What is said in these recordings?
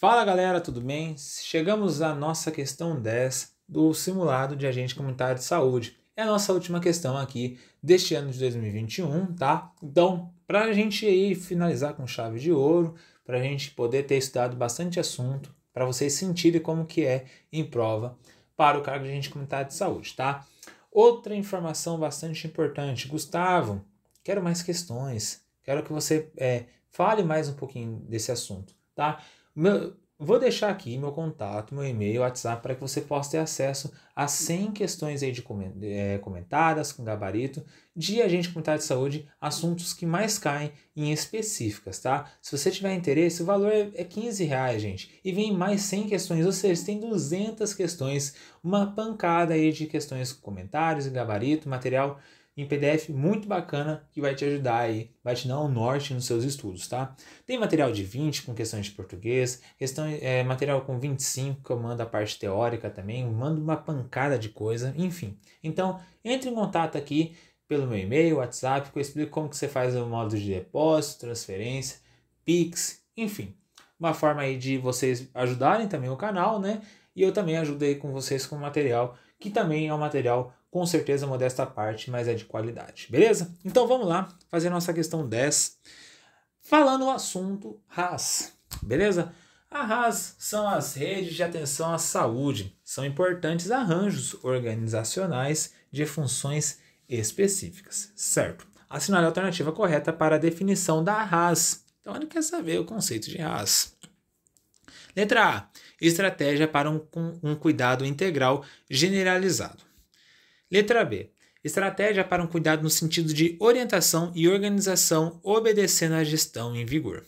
Fala galera, tudo bem? Chegamos à nossa questão 10 do simulado de agente comunitário de saúde. É a nossa última questão aqui deste ano de 2021, tá? Então, para a gente aí finalizar com chave de ouro, para a gente poder ter estudado bastante assunto, para vocês sentirem como que é em prova para o cargo de agente comunitário de saúde, tá? Outra informação bastante importante, Gustavo, quero mais questões, quero que você é, fale mais um pouquinho desse assunto, tá? Meu, vou deixar aqui meu contato, meu e-mail, WhatsApp, para que você possa ter acesso a 100 questões aí de eh, comentadas, com gabarito, de agente comunitário de saúde, assuntos que mais caem em específicas, tá? Se você tiver interesse, o valor é 15 é reais, gente. E vem mais 100 questões, ou seja, tem 200 questões, uma pancada aí de questões com comentários, gabarito, material em PDF muito bacana que vai te ajudar aí, vai te dar um norte nos seus estudos, tá? Tem material de 20 com questões de português, questão, é, material com 25 que eu mando a parte teórica também, mando uma pancada de coisa, enfim. Então, entre em contato aqui pelo meu e-mail, WhatsApp, que eu explico como que você faz o modo de depósito, transferência, Pix, enfim. Uma forma aí de vocês ajudarem também o canal, né? E eu também ajudei com vocês com o material, que também é um material com certeza modesta parte, mas é de qualidade, beleza? Então vamos lá fazer nossa questão 10, falando o assunto RAS beleza? A RAS são as redes de atenção à saúde, são importantes arranjos organizacionais de funções específicas, certo? Assinale a alternativa correta para a definição da RAS Então ele quer saber o conceito de RAS Letra A. Estratégia para um, um cuidado integral generalizado. Letra B. Estratégia para um cuidado no sentido de orientação e organização obedecendo à gestão em vigor.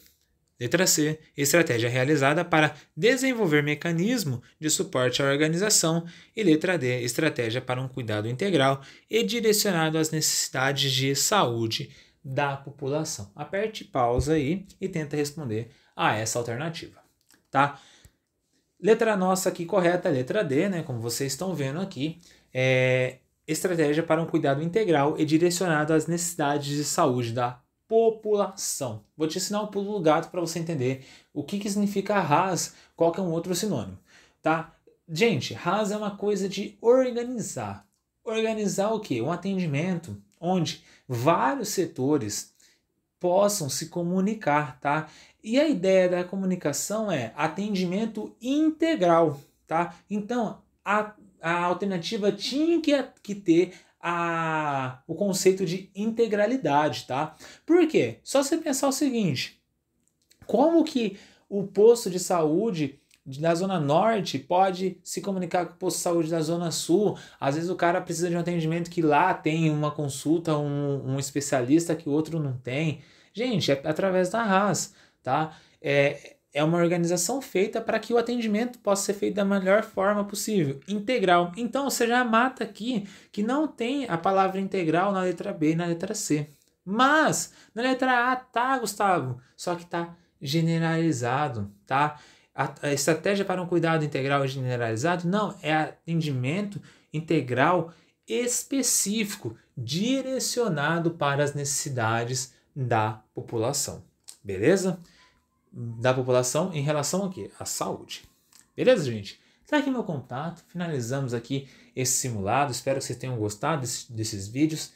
Letra C. Estratégia realizada para desenvolver mecanismo de suporte à organização. E letra D. Estratégia para um cuidado integral e direcionado às necessidades de saúde da população. Aperte pausa aí e tenta responder a essa alternativa, tá? Letra nossa aqui correta, letra D, né? Como vocês estão vendo aqui, é, estratégia para um cuidado integral e direcionado às necessidades de saúde da população. Vou te ensinar um pulo do gato para você entender o que, que significa RAS, qual que é um outro sinônimo, tá? Gente, RAS é uma coisa de organizar. Organizar o quê? Um atendimento onde vários setores possam se comunicar, tá? E a ideia da comunicação é atendimento integral, tá? Então, a a alternativa tinha que, que ter a, o conceito de integralidade, tá? Por quê? Só você pensar o seguinte: como que o posto de saúde da zona norte pode se comunicar com o posto de saúde da zona sul? Às vezes o cara precisa de um atendimento que lá tem uma consulta, um, um especialista que o outro não tem. Gente, é através da RAS, tá? É, é uma organização feita para que o atendimento possa ser feito da melhor forma possível, integral. Então você já mata aqui que não tem a palavra integral na letra B e na letra C. Mas na letra A tá, Gustavo, só que tá generalizado, tá? A, a estratégia para um cuidado integral e generalizado não é atendimento integral específico, direcionado para as necessidades da população. Beleza? da população em relação a quê? À saúde. Beleza, gente? Tá aqui meu contato. Finalizamos aqui esse simulado. Espero que vocês tenham gostado desse, desses vídeos.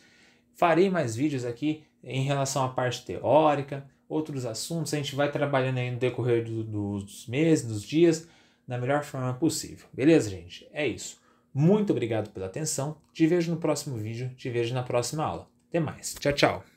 Farei mais vídeos aqui em relação à parte teórica, outros assuntos. A gente vai trabalhando aí no decorrer do, dos meses, dos dias, da melhor forma possível. Beleza, gente? É isso. Muito obrigado pela atenção. Te vejo no próximo vídeo. Te vejo na próxima aula. Até mais. Tchau, tchau.